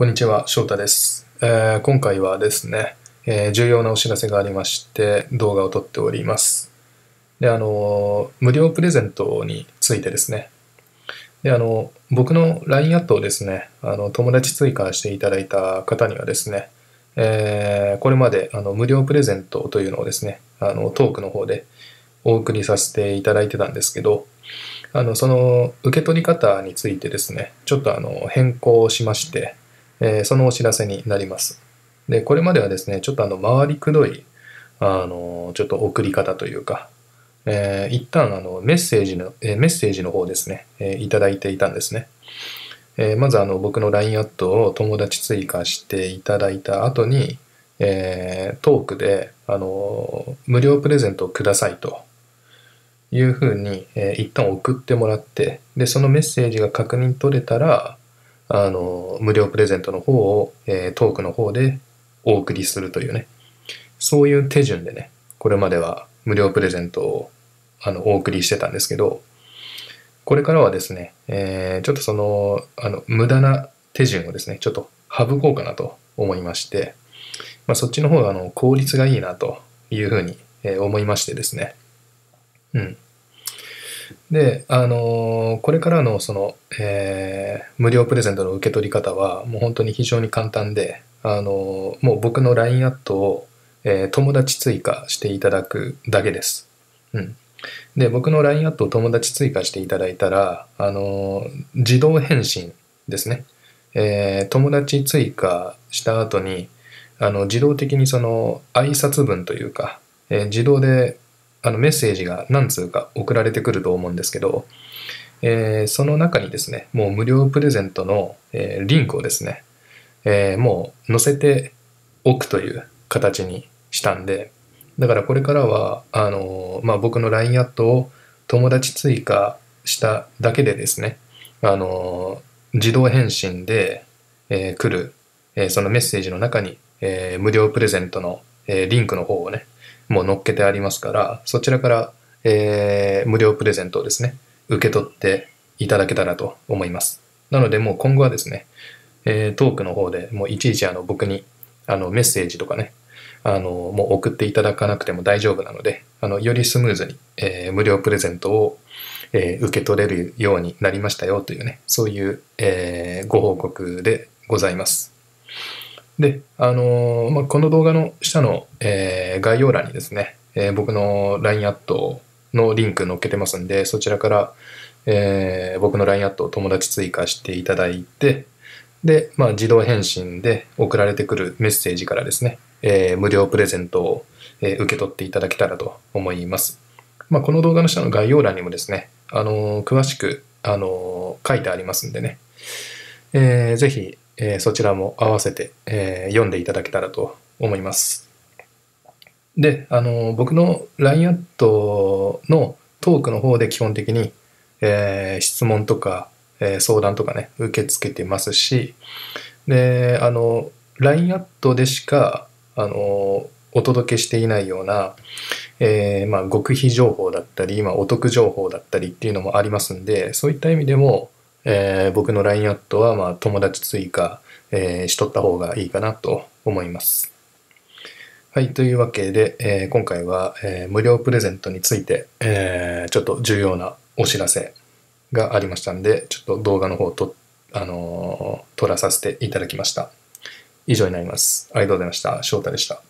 こんにちは、翔太です。えー、今回はですね、えー、重要なお知らせがありまして、動画を撮っております。で、あの、無料プレゼントについてですね。で、あの、僕の LINE アットをですね、あの友達追加していただいた方にはですね、えー、これまであの無料プレゼントというのをですね、あのトークの方でお送りさせていただいてたんですけど、あのその受け取り方についてですね、ちょっとあの変更しまして、えー、そのお知らせになります。で、これまではですね、ちょっとあの、回りくどい、あの、ちょっと送り方というか、えー、一旦あのメッセージの、えー、メッセージの方ですね、えー、いただいていたんですね。えー、まずあの僕の LINE アットを友達追加していただいた後に、えー、トークで、あの無料プレゼントをくださいというふうに、えー、一旦送ってもらって、で、そのメッセージが確認取れたら、あの、無料プレゼントの方を、えー、トークの方でお送りするというね、そういう手順でね、これまでは無料プレゼントをあのお送りしてたんですけど、これからはですね、えー、ちょっとその、あの、無駄な手順をですね、ちょっと省こうかなと思いまして、まあ、そっちの方があの効率がいいなというふうに思いましてですね、うん。で、あのー、これからのその、えー、無料プレゼントの受け取り方は、もう本当に非常に簡単で、あのー、もう僕の LINE アットを、え友達追加していただくだけです。うん。で、僕の LINE アットを友達追加していただいたら、あの自動返信ですね。え友達追加した後に、あの、自動的にその挨拶文というか、え自動であのメッセージが何通か送られてくると思うんですけど、えー、その中にですね、もう無料プレゼントの、えー、リンクをですね、えー、もう載せておくという形にしたんで、だからこれからは、あのまあ、僕の LINE アットを友達追加しただけでですね、あの自動返信で、え来る、えそのメッセージの中に、え無料プレゼントの、えリンクの方をね、も載っけてありますから、そちらから、えー、無料プレゼントをですね、受け取っていただけたらと思います。なので、もう今後はですね、えー、トークの方でもういちいちあの僕にあのメッセージとかね、あのもう送っていただかなくても大丈夫なので、あのよりスムーズに、えー、無料プレゼントを、えー、受け取れるようになりましたよというね、そういう、えー、ご報告でございます。で、あのー、まあ、この動画の下の、えー、概要欄にですね、えー、僕の LINE アットのリンク載っけてますんで、そちらから、え僕の LINE アットを友達追加していただいて、で、まあ、自動返信で送られてくるメッセージからですね、え無料プレゼントを、え受け取っていただけたらと思います。まあ、この動画の下の概要欄にもですね、あの詳しく、あの書いてありますんでね、えー、ぜひえー、そちらも合わせて、えー、読んでいただけたらと思います。で、あの僕の LINE アットのトークの方で基本的に、えー、質問とか、え相談とかね、受け付けてますし、で、あの、LINE アットでしか、あの、お届けしていないような、えー、まあ、極秘情報だったり、まあ、お得情報だったりっていうのもありますんで、そういった意味でも、えー、僕の LINE アットは、まあ、友達追加、えー、しとった方がいいかなと思います。はい、というわけで、えー、今回は、えー、無料プレゼントについて、えー、ちょっと重要なお知らせがありましたんで、ちょっと動画の方と、あのー、撮らさせていただきました。以上になります。ありがとうございました。翔太でした。